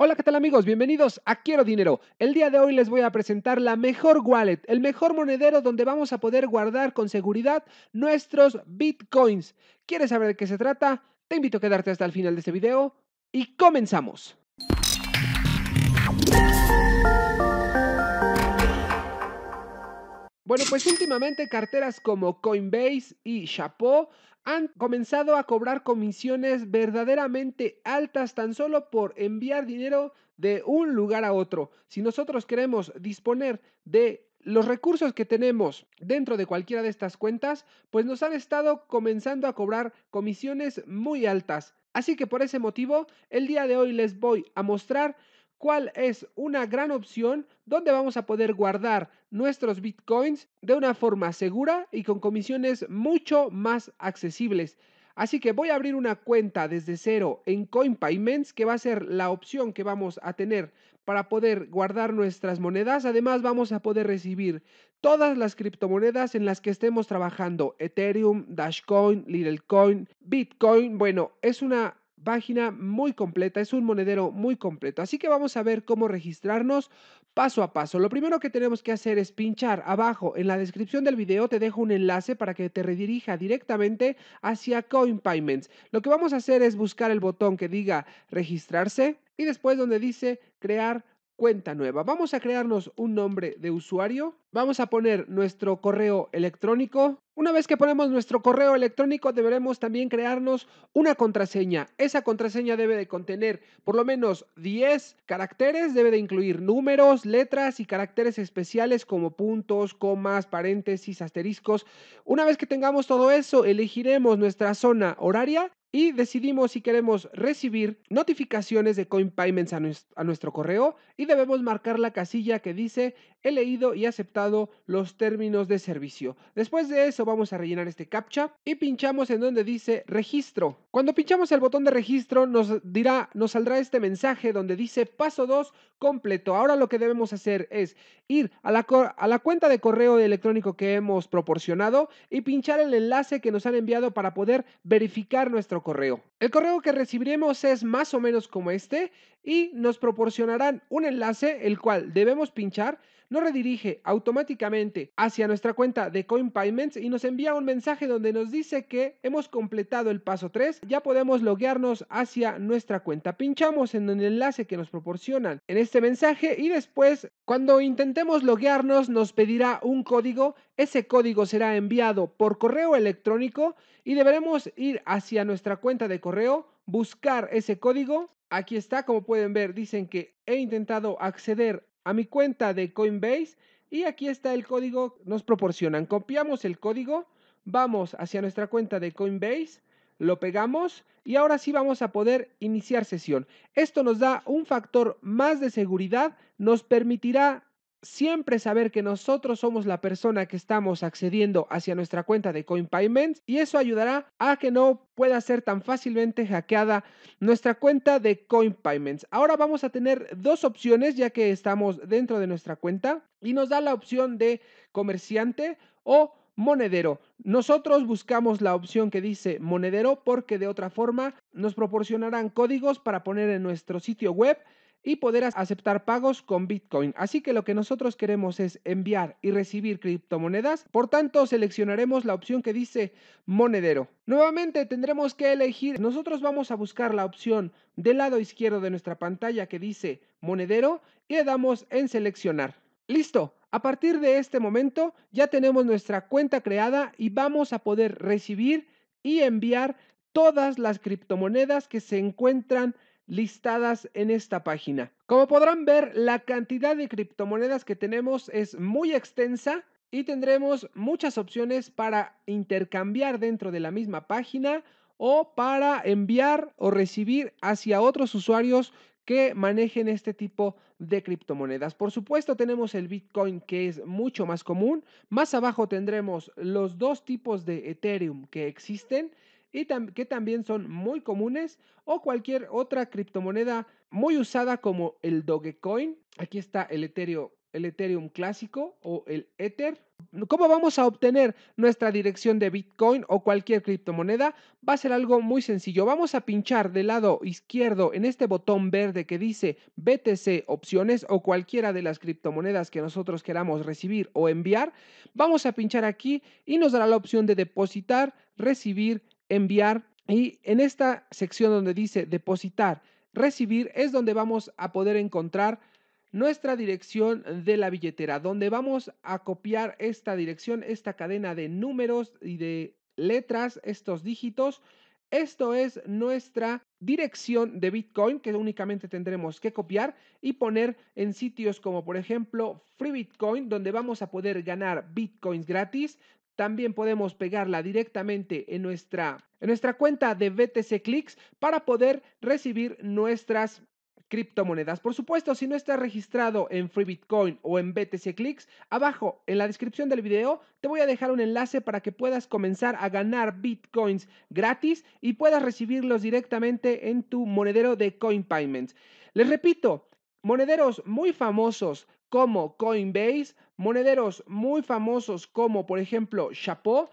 Hola, ¿qué tal amigos? Bienvenidos a Quiero Dinero. El día de hoy les voy a presentar la mejor wallet, el mejor monedero donde vamos a poder guardar con seguridad nuestros bitcoins. ¿Quieres saber de qué se trata? Te invito a quedarte hasta el final de este video y comenzamos. Bueno, pues últimamente carteras como Coinbase y Chapeau han comenzado a cobrar comisiones verdaderamente altas tan solo por enviar dinero de un lugar a otro. Si nosotros queremos disponer de los recursos que tenemos dentro de cualquiera de estas cuentas, pues nos han estado comenzando a cobrar comisiones muy altas. Así que por ese motivo, el día de hoy les voy a mostrar ¿Cuál es una gran opción donde vamos a poder guardar nuestros bitcoins de una forma segura y con comisiones mucho más accesibles. Así que voy a abrir una cuenta desde cero en CoinPayments, que va a ser la opción que vamos a tener para poder guardar nuestras monedas. Además, vamos a poder recibir todas las criptomonedas en las que estemos trabajando. Ethereum, Dashcoin, Littlecoin, Bitcoin. Bueno, es una página muy completa, es un monedero muy completo. Así que vamos a ver cómo registrarnos paso a paso. Lo primero que tenemos que hacer es pinchar abajo en la descripción del video, te dejo un enlace para que te redirija directamente hacia CoinPayments. Lo que vamos a hacer es buscar el botón que diga registrarse y después donde dice crear cuenta nueva. Vamos a crearnos un nombre de usuario. Vamos a poner nuestro correo electrónico. Una vez que ponemos nuestro correo electrónico, deberemos también crearnos una contraseña. Esa contraseña debe de contener por lo menos 10 caracteres, debe de incluir números, letras y caracteres especiales como puntos, comas, paréntesis, asteriscos. Una vez que tengamos todo eso, elegiremos nuestra zona horaria y decidimos si queremos recibir notificaciones de CoinPayments a, nuestro correo y debemos marcar la casilla que dice he leído y aceptado los términos de servicio. Después de eso vamos a rellenar este captcha y pinchamos en donde dice registro. Cuando pinchamos el botón de registro nos dirá, nos saldrá este mensaje donde dice paso 2 completo. Ahora lo que debemos hacer es ir a la, a la cuenta de correo electrónico que hemos proporcionado y pinchar el enlace que nos han enviado para poder verificar nuestro correo. El correo que recibiremos es más o menos como este y nos proporcionarán un enlace el cual debemos pinchar nos redirige automáticamente hacia nuestra cuenta de CoinPayments y nos envía un mensaje donde nos dice que hemos completado el paso 3, ya podemos loguearnos hacia nuestra cuenta. Pinchamos en el enlace que nos proporcionan en este mensaje y después cuando intentemos loguearnos nos pedirá un código, ese código será enviado por correo electrónico y deberemos ir hacia nuestra cuenta de correo, buscar ese código Aquí está, como pueden ver, dicen que he intentado acceder a mi cuenta de Coinbase y aquí está el código que nos proporcionan. Copiamos el código, vamos hacia nuestra cuenta de Coinbase, lo pegamos y ahora sí vamos a poder iniciar sesión. Esto nos da un factor más de seguridad, nos permitirá siempre saber que nosotros somos la persona que estamos accediendo hacia nuestra cuenta de CoinPayments y eso ayudará a que no pueda ser tan fácilmente hackeada nuestra cuenta de CoinPayments. Ahora vamos a tener dos opciones ya que estamos dentro de nuestra cuenta y nos da la opción de comerciante o monedero. Nosotros buscamos la opción que dice monedero porque de otra forma nos proporcionarán códigos para poner en nuestro sitio web y poder aceptar pagos con Bitcoin. Así que lo que nosotros queremos es enviar y recibir criptomonedas. Por tanto, seleccionaremos la opción que dice monedero. Nuevamente tendremos que elegir. Nosotros vamos a buscar la opción del lado izquierdo de nuestra pantalla que dice monedero y le damos en seleccionar. Listo. A partir de este momento ya tenemos nuestra cuenta creada y vamos a poder recibir y enviar todas las criptomonedas que se encuentran listadas en esta página. Como podrán ver, la cantidad de criptomonedas que tenemos es muy extensa y tendremos muchas opciones para intercambiar dentro de la misma página o para enviar o recibir hacia otros usuarios que manejen este tipo de criptomonedas. Por supuesto tenemos el Bitcoin que es mucho más común. Más abajo tendremos los dos tipos de Ethereum que existen y que también son muy comunes, o cualquier otra criptomoneda muy usada como el Dogecoin. Aquí está el Ethereum, el Ethereum clásico o el Ether. ¿Cómo vamos a obtener nuestra dirección de Bitcoin o cualquier criptomoneda? Va a ser algo muy sencillo. Vamos a pinchar del lado izquierdo en este botón verde que dice BTC opciones o cualquiera de las criptomonedas que nosotros queramos recibir o enviar. Vamos a pinchar aquí y nos dará la opción de depositar, recibir enviar. Y en esta sección donde dice depositar, recibir, es donde vamos a poder encontrar nuestra dirección de la billetera, donde vamos a copiar esta dirección, esta cadena de números y de letras, estos dígitos. Esto es nuestra dirección de Bitcoin que únicamente tendremos que copiar y poner en sitios como por ejemplo Free Bitcoin, donde vamos a poder ganar Bitcoins gratis, también podemos pegarla directamente en nuestra, en nuestra cuenta de BTC Clicks para poder recibir nuestras criptomonedas. Por supuesto, si no estás registrado en Free Bitcoin o en BTC Clicks, abajo en la descripción del video te voy a dejar un enlace para que puedas comenzar a ganar Bitcoins gratis y puedas recibirlos directamente en tu monedero de CoinPayments. Les repito, monederos muy famosos como Coinbase, monederos muy famosos como por ejemplo Chapeau,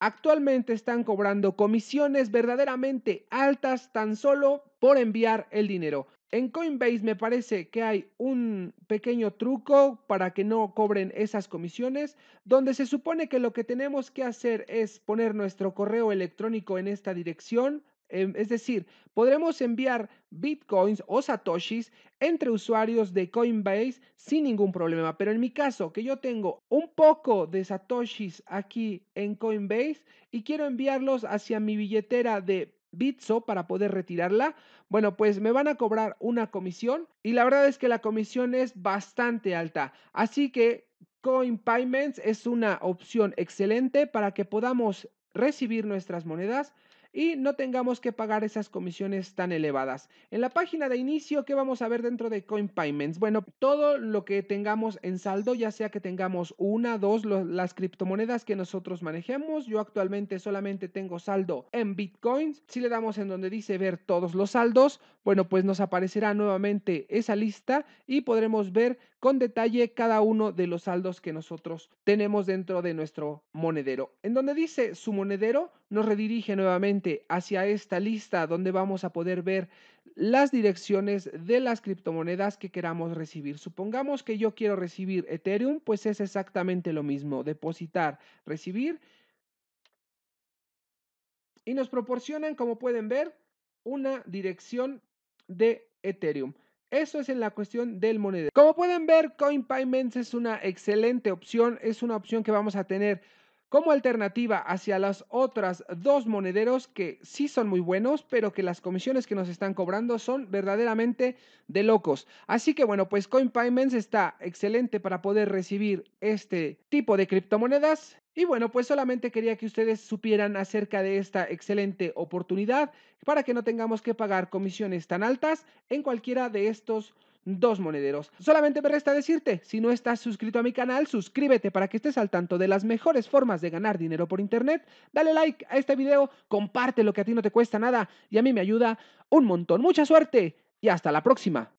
actualmente están cobrando comisiones verdaderamente altas tan solo por enviar el dinero. En Coinbase me parece que hay un pequeño truco para que no cobren esas comisiones, donde se supone que lo que tenemos que hacer es poner nuestro correo electrónico en esta dirección, Em, es decir, podremos enviar bitcoins o satoshis entre usuarios de Coinbase sin ningún problema. Pero en mi caso, que yo tengo un poco de satoshis aquí en Coinbase y quiero enviarlos hacia mi billetera de Bitso para poder retirarla, bueno, pues me van a cobrar una comisión y la verdad es que la comisión es bastante alta. Así que Coinpayments es una opción excelente para que podamos recibir nuestras monedas y no tengamos que pagar esas comisiones tan elevadas. En la página de inicio, ¿qué vamos a ver dentro de CoinPayments? Bueno, todo lo que tengamos en saldo, ya sea que tengamos una, dos, las criptomonedas que nosotros manejemos. Yo actualmente solamente tengo saldo en Bitcoins. Si le damos en donde dice ver todos los saldos, bueno, pues nos aparecerá nuevamente esa lista y podremos ver con detalle cada uno de los saldos que nosotros tenemos dentro de nuestro monedero. En donde dice su monedero, nos redirige nuevamente hacia esta lista donde vamos a poder ver las direcciones de las criptomonedas que queramos recibir. Supongamos que yo quiero recibir Ethereum, pues es exactamente lo mismo, depositar, recibir. Y nos proporcionan, como pueden ver, una dirección de Ethereum. Eso es en la cuestión del monedero. Como pueden ver, CoinPayments es una excelente opción, es una opción que vamos a tener como alternativa hacia las otras dos monederos que sí son muy buenos, pero que las comisiones que nos están cobrando son verdaderamente de locos. Así que bueno, pues CoinPayments está excelente para poder recibir este tipo de criptomonedas. Y bueno, pues solamente quería que ustedes supieran acerca de esta excelente oportunidad para que no tengamos que pagar comisiones tan altas en cualquiera de estos dos monederos. Solamente me resta decirte, si no estás suscrito a mi canal, suscríbete para que estés al tanto de las mejores formas de ganar dinero por internet. Dale like a este video, comparte lo que a ti no te cuesta nada y a mí me ayuda un montón. Mucha suerte y hasta la próxima.